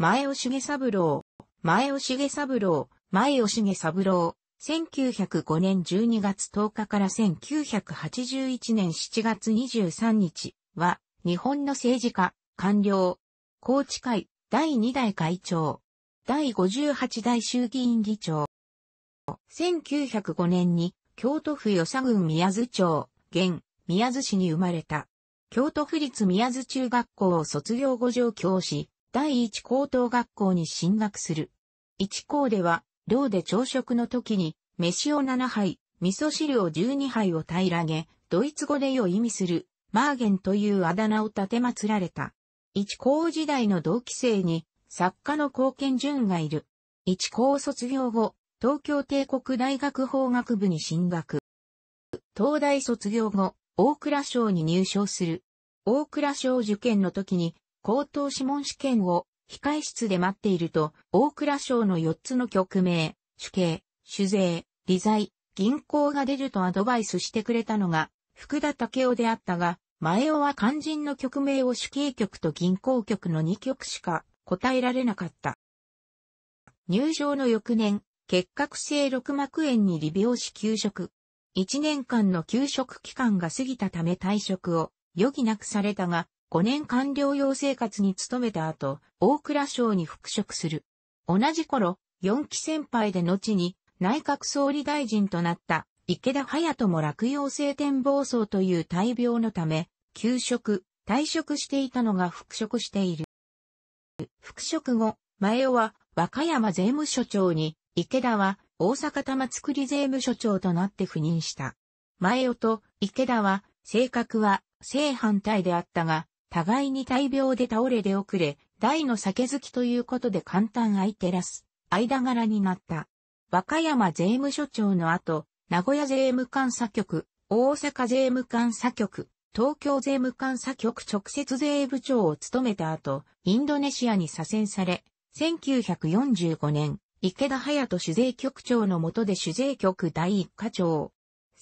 前尾重三郎、前尾重三郎、前尾重三郎、1905年12月10日から1981年7月23日は、日本の政治家、官僚、高知会、第2代会長、第58代衆議院議長。1905年に、京都府与佐郡宮津町、現、宮津市に生まれた。京都府立宮津中学校を卒業後上京し、第一高等学校に進学する。一校では、寮で朝食の時に、飯を7杯、味噌汁を12杯を平らげ、ドイツ語でよ意味する、マーゲンというあだ名を立て祀られた。一校時代の同期生に、作家の貢献順がいる。一校卒業後、東京帝国大学法学部に進学。東大卒業後、大倉省に入省する。大倉省受験の時に口頭諮問試験を控え室で待っていると、大蔵省の4つの局名、主計、主税、理財、銀行が出るとアドバイスしてくれたのが、福田武雄であったが、前尾は肝心の局名を主計局と銀行局の2局しか答えられなかった。入場の翌年、結核性六膜炎に利病し休職。1年間の休職期間が過ぎたため退職を余儀なくされたが、5年官僚養生活に努めた後、大蔵省に復職する。同じ頃、4期先輩で後に内閣総理大臣となった池田隼人も落葉性転暴層という大病のため、休職、退職していたのが復職している。復職後、前尾は和歌山税務署長に、池田は大阪玉造税務署長となって赴任した。前尾と池田は性格は正反対であったが、互いに大病で倒れ出遅れ、大の酒好きということで簡単相手らす、間柄になった。和歌山税務署長の後、名古屋税務監査局、大阪税務監査局、東京税務監査局直接税部長を務めた後、インドネシアに左遷され、1945年、池田隼人主税局長の下で主税局第一課長。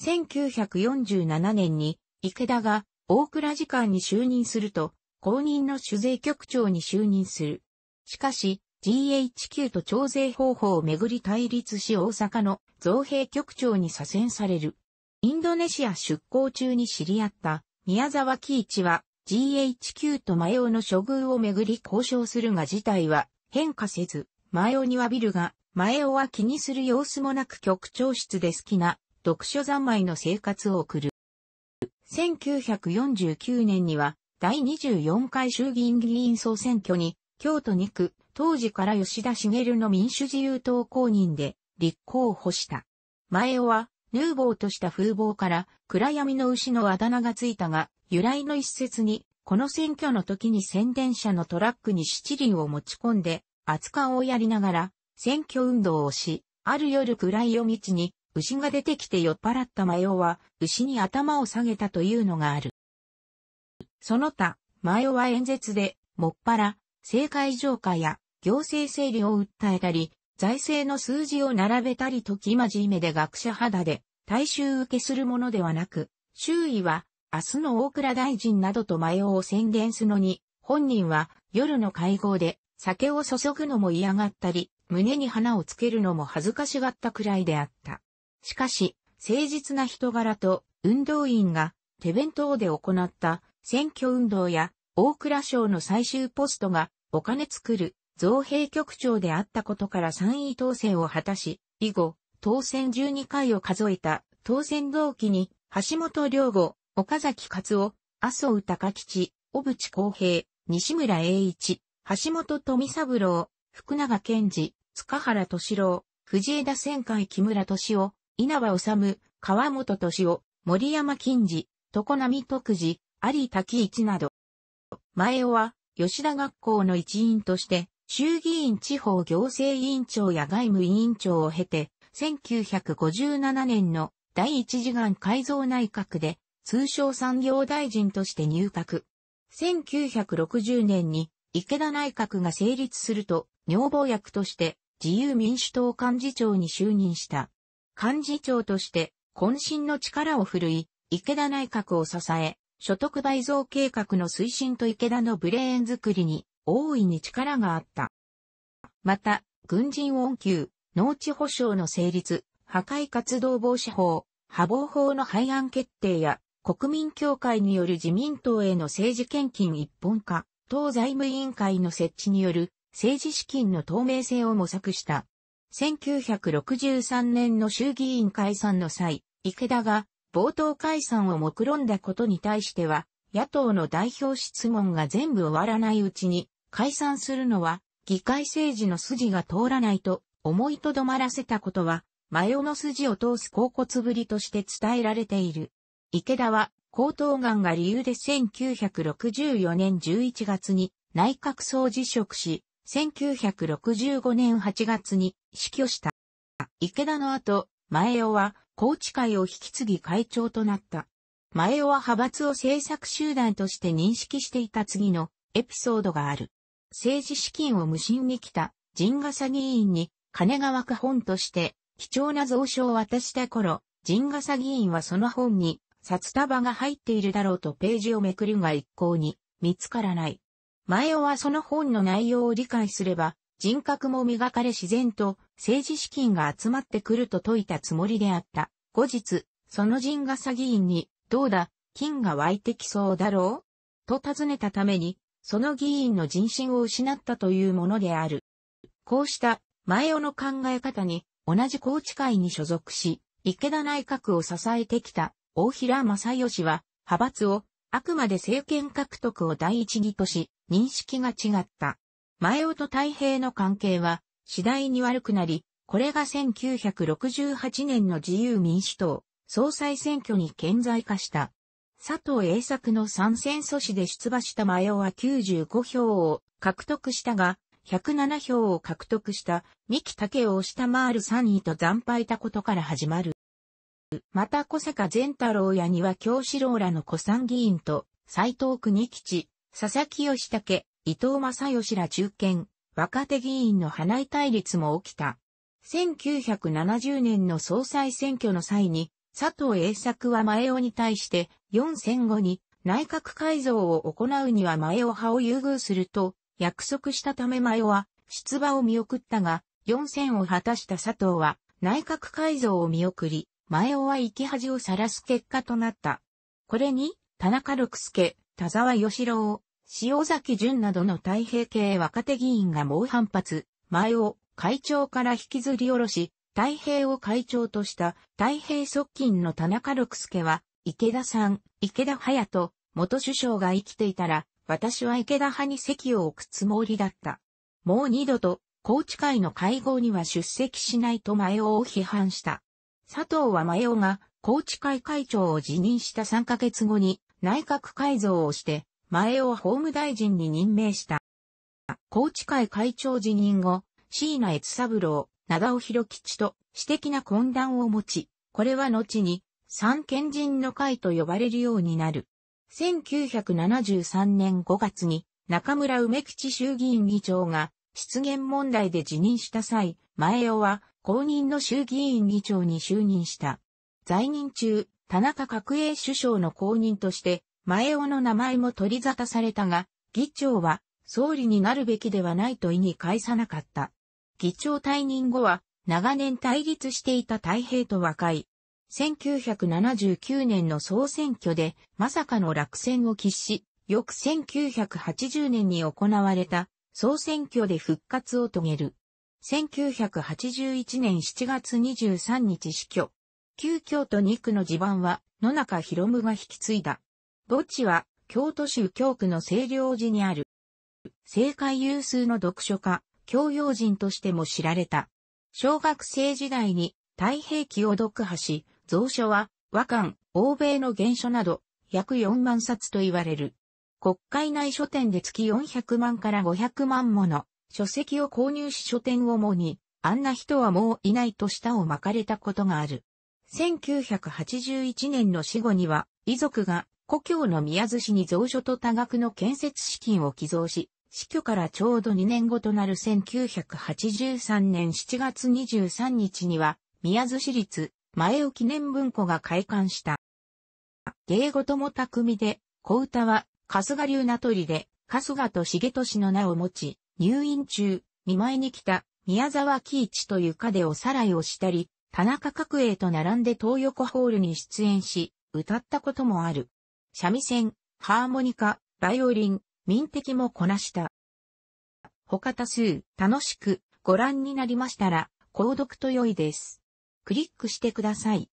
1947年に、池田が大倉次官に就任すると、公認の酒税局長に就任する。しかし、GHQ と徴税方法をめぐり対立し大阪の造幣局長に左遷される。インドネシア出向中に知り合った宮沢喜一は GHQ とマヨの処遇をめぐり交渉するが事態は変化せず、マヨにはビルが、マヨは気にする様子もなく局長室で好きな読書三昧の生活を送る。1949年には第24回衆議院議員総選挙に京都2区、当時から吉田茂の民主自由党公認で立候補した。前尾はヌーボーとした風貌から暗闇の牛のあだ名がついたが、由来の一節に、この選挙の時に宣伝車のトラックに七輪を持ち込んで、扱感をやりながら、選挙運動をし、ある夜暗い夜道に牛が出てきて酔っ払った麻用は、牛に頭を下げたというのがある。その他、麻用は演説で、もっぱら、政界浄化や、行政整理を訴えたり、財政の数字を並べたりとき真面目で学者肌で、大衆受けするものではなく、周囲は、明日の大倉大臣などと麻うを宣言すのに、本人は夜の会合で酒を注ぐのも嫌がったり、胸に花をつけるのも恥ずかしがったくらいであった。しかし、誠実な人柄と運動員が手弁当で行った選挙運動や大蔵省の最終ポストがお金作る造幣局長であったことから3位当選を果たし、以後、当選12回を数えた当選同期に橋本良吾、岡崎勝夫、麻生高吉、小渕公平、西村栄一、橋本富三郎、福永健二、塚原敏郎、藤枝仙海木村敏夫、稲葉治、川本敏夫、森山金次、常並徳次、有田一など。前尾は、吉田学校の一員として、衆議院地方行政委員長や外務委員長を経て、1957年の第一次元改造内閣で、通商産業大臣として入閣。1960年に池田内閣が成立すると、女房役として自由民主党幹事長に就任した。幹事長として渾身の力を振るい、池田内閣を支え、所得倍増計画の推進と池田のブレーン作りに大いに力があった。また、軍人恩給、農地保障の成立、破壊活動防止法、破防法の廃案決定や、国民協会による自民党への政治献金一本化、党財務委員会の設置による政治資金の透明性を模索した。1963年の衆議院解散の際、池田が冒頭解散を目論んだことに対しては、野党の代表質問が全部終わらないうちに、解散するのは議会政治の筋が通らないと思いとどまらせたことは、前尾の筋を通す甲骨ぶりとして伝えられている。池田は、高頭癌が理由で1964年11月に内閣総辞職し、1965年8月に死去した。池田の後、前尾は、高知会を引き継ぎ会長となった。前尾は派閥を政策集団として認識していた次のエピソードがある。政治資金を無心に来た、陣笠議員に、金川区本として、貴重な蔵書を渡した頃、陣笠議員はその本に、札束が入っているだろうとページをめくるが一向に見つからない。前尾はその本の内容を理解すれば、人格も磨かれ自然と政治資金が集まってくると説いたつもりであった。後日、その陣詐議員に、どうだ、金が湧いてきそうだろうと尋ねたために、その議員の人心を失ったというものである。こうした前尾の考え方に同じ高知会に所属し、池田内閣を支えてきた大平正義は派閥をあくまで政権獲得を第一義とし、認識が違った。前尾と太平の関係は次第に悪くなり、これが1968年の自由民主党総裁選挙に顕在化した。佐藤栄作の参戦阻止で出馬した前尾は95票を獲得したが、107票を獲得した三木武を下回る3位と惨敗たことから始まる。また小坂善太郎や庭羽京志郎らの古参議院と、斎藤国吉、佐々木義武、伊藤正義ら中堅、若手議員の派内対立も起きた。1970年の総裁選挙の際に、佐藤栄作は前尾に対して、4選後に内閣改造を行うには前尾派を優遇すると、約束したため前尾は出馬を見送ったが、4選を果たした佐藤は内閣改造を見送り、前尾は生き恥を晒す結果となった。これに、田中六助、田沢義郎、塩崎淳などの太平系若手議員が猛反発、前尾、会長から引きずり下ろし、太平を会長とした太平側近の田中六助は、池田さん、池田隼人、元首相が生きていたら、私は池田派に席を置くつもりだった。もう二度と、高知会の会合には出席しないと前尾を批判した。佐藤は前尾が高知会会長を辞任した3ヶ月後に内閣改造をして前尾法務大臣に任命した。高知会会長辞任後、椎名悦三郎、長尾博吉と私的な懇談を持ち、これは後に三賢人の会と呼ばれるようになる。1973年5月に中村梅吉衆議院議長が失言問題で辞任した際、前尾は公認の衆議院議長に就任した。在任中、田中角栄首相の公認として、前尾の名前も取り沙汰されたが、議長は総理になるべきではないと意に返さなかった。議長退任後は、長年対立していた太平と和解。1979年の総選挙で、まさかの落選を喫し、翌1980年に行われた総選挙で復活を遂げる。1981年7月23日死去。旧京都2区の地盤は野中博夢が引き継いだ。墓地は京都州京区の清涼寺にある。政界有数の読書家、教養人としても知られた。小学生時代に太平記を読破し、蔵書は和漢、欧米の原書など約4万冊と言われる。国会内書店で月400万から500万もの書籍を購入し書店をもに、あんな人はもういないと舌を巻かれたことがある。1981年の死後には、遺族が故郷の宮津市に蔵書と多額の建設資金を寄贈し、死去からちょうど2年後となる1983年7月23日には、宮津市立前尾記念文庫が開館した。芸事も巧みで、小歌は春日流名取で、春日と重俊の名を持ち、入院中、見舞いに来た宮沢喜一と床でおさらいをしたり、田中角栄と並んで東横ホールに出演し、歌ったこともある。三味線、ハーモニカ、バイオリン、民敵もこなした。他多数、楽しく、ご覧になりましたら、購読と良いです。クリックしてください。